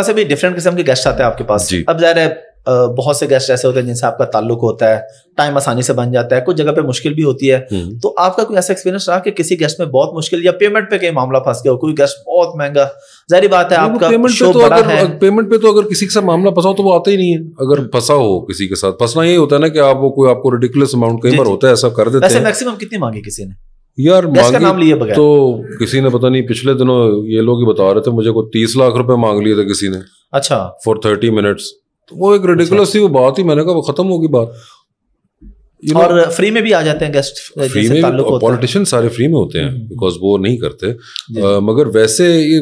वैसे अभी डिफरेंट किस्म के गेस्ट आते हैं आपके पास अब जाहिर है बहुत से गेस्ट ऐसे होते हैं जिनसे आपका ताल्लुक होता है टाइम आसानी से बन जाता है कुछ जगह पे मुश्किल भी होती है हम्म। तो आपका कोई ऐसा एक्सपीरियंस रहा कि किसी गेस्ट में बहुत मुश्किल या पेमेंट पे कहीं मामला फंस गया हो कोई गेस्ट बहुत महंगा जारी बात है आपका पेमेंट पे तो अगर है। पेमेंट पे तो अगर किसी के साथ मामला फंसा हो तो वो आता ही नहीं है अगर फंसा हो किसी के साथ फंसना ये होता है ना कि आप वो कोई आपको रिडिकुलस अमाउंट कई बार होता है ऐसा कर देते हैं मैक्सिमम कितनी मांगी किसी ने यार का नाम लिए बगैर तो किसी ने पता नहीं पिछले दिनों ये लोग ही बता रहे थे मुझे को तीस लाख रुपए मांग लिए थे किसी ने अच्छा फॉर थर्टी मिनट्स तो वो एक रेडिकुलस अच्छा। थी वो बात ही मैंने कहा वो खत्म होगी बात You know, और फ्री में भी आ जाते हैं गेस्ट फ्री में पॉलिटिशियन सारे फ्री में होते हैं बिकॉज हम्म। वो नहीं करते आ, मगर वैसे ये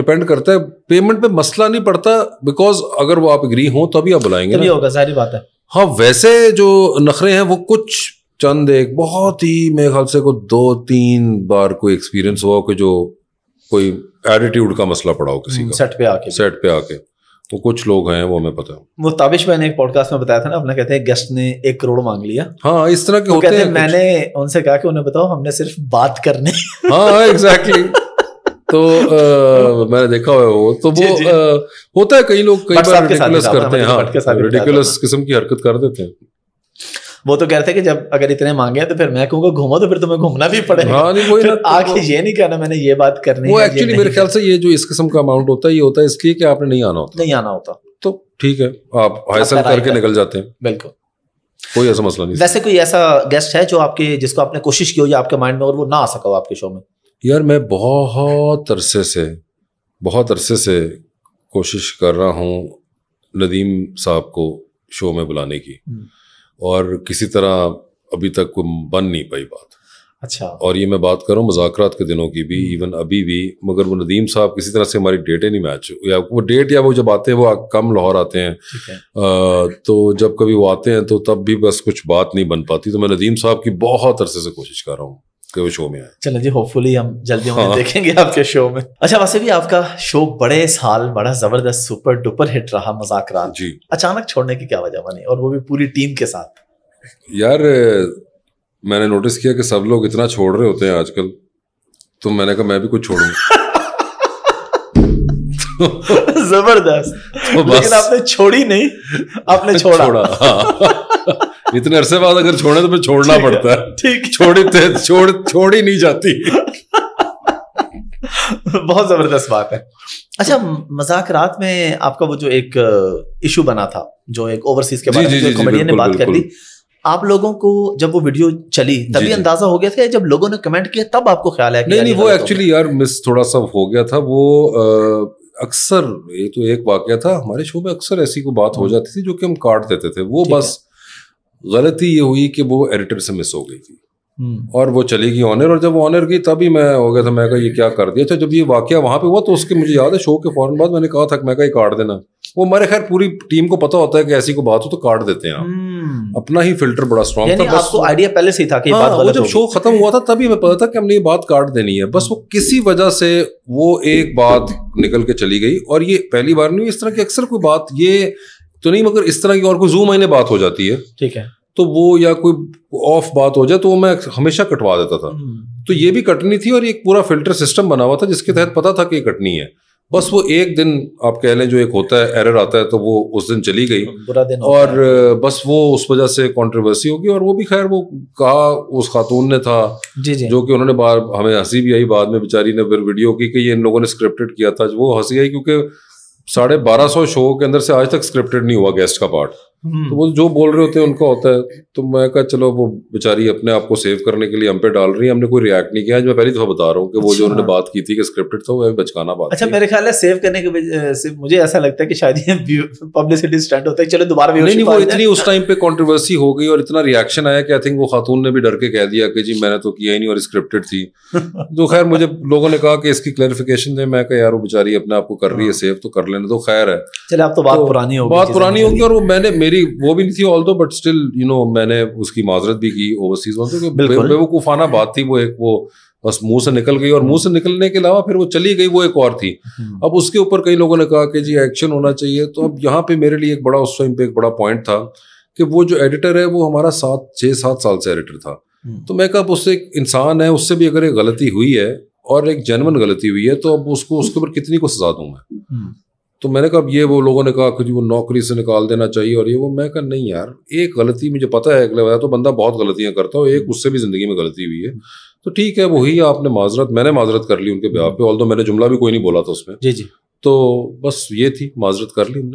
डिपेंड करता है पेमेंट पे मसला नहीं पड़ता बिकॉज अगर वो आप एग्री हों तभी आप बुलाएंगे तभी होगा सारी बात है हाँ वैसे जो नखरे हैं वो कुछ चंद एक बहुत ही मेरे ख्याल से कोई दो तीन बार कोई एक्सपीरियंस हुआ कि जो कोई एटीट्यूड का मसला पड़ा हो किसी हम्म, का सेट पे आके सेट पे आके तो कुछ लोग हैं वो हमें पता है वो ताबिश मैंने एक पॉडकास्ट में बताया था ना अपना कहते हैं गेस्ट ने एक करोड़ मांग लिया हाँ इस तरह के तो होते हैं मैंने उनसे कहा कि उन्हें बताओ हमने सिर्फ बात करने हाँ एग्जैक्टली तो आ, मैंने देखा हुआ वो तो वो आ, होता है कई लोग कई बार रिडिकुलस करते हैं हाँ रिडिकुलस किस्म की हरकत कर देते हैं वो तो कह रहे थे कि जब अगर इतने मांगे हैं तो फिर मैं कहूँगा घूमो तो फिर तुम्हें घूमना भी पड़ेगा आखिर हाँ, ये नहीं कहना मैंने ये बात करनी वो एक्चुअली मेरे ख्याल से ये जो इस किस्म का अमाउंट होता है ये होता है इसलिए कि आपने नहीं आना होता नहीं आना होता तो ठीक है आप हाइसल करके निकल जाते हैं बिल्कुल कोई ऐसा मसला नहीं वैसे कोई ऐसा गेस्ट है जो आपके जिसको आपने कोशिश की हो या आपके माइंड में और वो ना आ सका हो आपके शो में यार मैं बहुत अरसे से बहुत अरसे से कोशिश कर रहा हूँ नदीम साहब को शो में बुलाने की हम्म। और किसी तरह अभी तक कोई बन नहीं पाई बात अच्छा और ये मैं बात कर रहा हूँ मुजाकर के दिनों की भी इवन हम्म। अभी भी मगर वो नदीम साहब किसी तरह से हमारी डेटें नहीं मैच या वो डेट या वो जब आते हैं वो कम लाहौर आते हैं आ, तो जब कभी वो आते हैं तो तब भी बस कुछ बात नहीं बन पाती तो मैं नदीम साहब की बहुत अरसे से कोशिश कर रहा हूँ उसके वो शो में आए चलें जी होपफुली हम जल्दी हाँ। देखेंगे आपके शो में अच्छा वैसे भी आपका शो बड़े साल बड़ा जबरदस्त सुपर डुपर हिट रहा मजाक रहा जी अचानक छोड़ने की क्या वजह बनी और वो भी पूरी टीम के साथ यार मैंने नोटिस किया कि सब लोग इतना छोड़ रहे होते हैं आजकल तो मैंने कहा मैं भी कुछ छोड़ूंगा जबरदस्त तो लेकिन आपने छोड़ी नहीं आपने छोड़ा, छोड़ा हाँ। इतने अरसे बाद अगर छोड़े तो फिर छोड़ना पड़ता है ठीक छोड़ी छोड़ छोड़ ही नहीं जाती बहुत जबरदस्त बात है अच्छा मजाक रात में आपका वो जो एक इशू uh, बना था जो एक ओवरसीज के बारे में कॉमेडियन ने बात कर ली आप लोगों को जब वो वीडियो चली तभी अंदाजा हो गया था जब लोगों ने कमेंट किया तब आपको ख्याल आया नहीं नहीं वो एक्चुअली यार मिस थोड़ा सा हो गया था वो uh, अक्सर ये तो एक वाक्य था हमारे शो में अक्सर ऐसी कोई बात हो हम्म। जाती थी जो कि हम काट देते थे वो बस गलती ये हुई कि वो एडिटर से मिस हो गई थी हम्म। और वो चली गई ऑनर और जब वो ऑनर गई तभी मैं हो गया था मैं कहा ये क्या कर दिया अच्छा जब ये वाक्य वहाँ पे हुआ तो उसके मुझे याद है शो के फौरन बाद मैंने कहा था मैं कहा ये काट देना वो हमारे खैर पूरी टीम को पता होता है कि ऐसी को बात हो तो काट देते हैं आप हम्म। अपना ही फिल्टर बड़ा स्ट्रॉन्ग था बस आपको आइडिया पहले से था कि हाँ, बात वो जब शो खत्म हुआ था तभी हमें पता था कि हमने ये बात काट देनी है बस वो किसी वजह से वो एक बात निकल के चली गई और ये पहली बार नहीं इस तरह की अक्सर कोई बात ये तो नहीं मगर इस तरह की और कोई जू महीने बात हो जाती है ठीक है तो वो या कोई ऑफ बात हो जाए तो वो मैं हमेशा कटवा देता था हम्म। तो ये भी कटनी थी और एक पूरा फिल्टर सिस्टम बना हुआ था जिसके तहत पता था कि ये कटनी है बस वो एक दिन आप कह लें जो एक होता है एरर आता है तो वो उस दिन चली गई हाँ, बुरा दिन और बस वो उस वजह से कंट्रोवर्सी होगी और वो भी खैर वो कहा उस खातून ने था जी जी जो कि उन्होंने बार हमें हंसी भी आई बाद में बेचारी ने फिर वीडियो की कि ये इन लोगों ने स्क्रिप्टेड किया था वो हंसी आई क्योंकि साढ़े बारह सौ शो के अंदर से आज तक स्क्रिप्टेड नहीं हुआ गेस्ट का पार्ट तो हम्म। वो जो बोल रहे होते हैं उनका होता है तो मैं कहा चलो वो बेचारी अपने आप को सेव करने के लिए हम पे डाल रही है हमने कोई रिएक्ट नहीं किया आज मैं पहली दफा बता रहा हूँ कि वो जो अच्छा। उन्होंने बात की थी कि स्क्रिप्टेड था वो अभी बचकाना बात अच्छा मेरे ख्याल है सेव करने के से मुझे ऐसा लगता है कि शायद ये पब्लिसिटी स्टंट होता है चलो दोबारा नहीं नहीं वो इतनी उस टाइम पे कॉन्ट्रोवर्सी हो गई और इतना रिएक्शन आया कि आई थिंक वो खातून ने भी डर के कह दिया कि जी मैंने तो किया ही नहीं और स्क्रिप्टेड थी तो खैर मुझे लोगों ने कहा कि इसकी क्लैरिफिकेशन दे मैं कहा यार वो बेचारी अपने आप को कर रही है सेव हाँ। तो कर लेना तो खैर है चले आप तो बात तो पुरानी होगी बात पुरानी होगी और वो मैंने मेरी वो भी नहीं थी all but still you know मैंने उसकी माजरत भी की ओवरसीज वो कुफाना बात थी वो एक वो बस मुंह से निकल गई और मुंह से निकलने के अलावा फिर वो चली गई वो एक और थी हम्म। अब उसके ऊपर कई लोगों ने कहा कि जी एक्शन होना चाहिए तो अब यहाँ पे मेरे लिए एक बड़ा उस टाइम पे एक बड़ा पॉइंट था कि वो जो एडिटर है वो हमारा सात छः सात साल से एडिटर था हम्म। तो मैं कहा अब उससे एक इंसान है उससे भी अगर एक गलती हुई है और एक जनवन गलती हुई है तो अब उसको उसके ऊपर कितनी को सजा दूँ मैं हम्म। तो मैंने कहा अब ये वो लोगों ने कहा कि वो नौकरी से निकाल देना चाहिए और ये वो मैं कहा नहीं यार एक गलती मुझे पता है अगले बार तो बंदा बहुत गलतियाँ करता हो एक उससे भी ज़िंदगी में गलती हुई है तो ठीक है वही आपने माजरत मैंने माजरत कर ली उनके ब्याह पे ऑल मैंने जुमला भी कोई नहीं बोला था उसमें जी जी तो बस ये थी माजरत कर ली हमने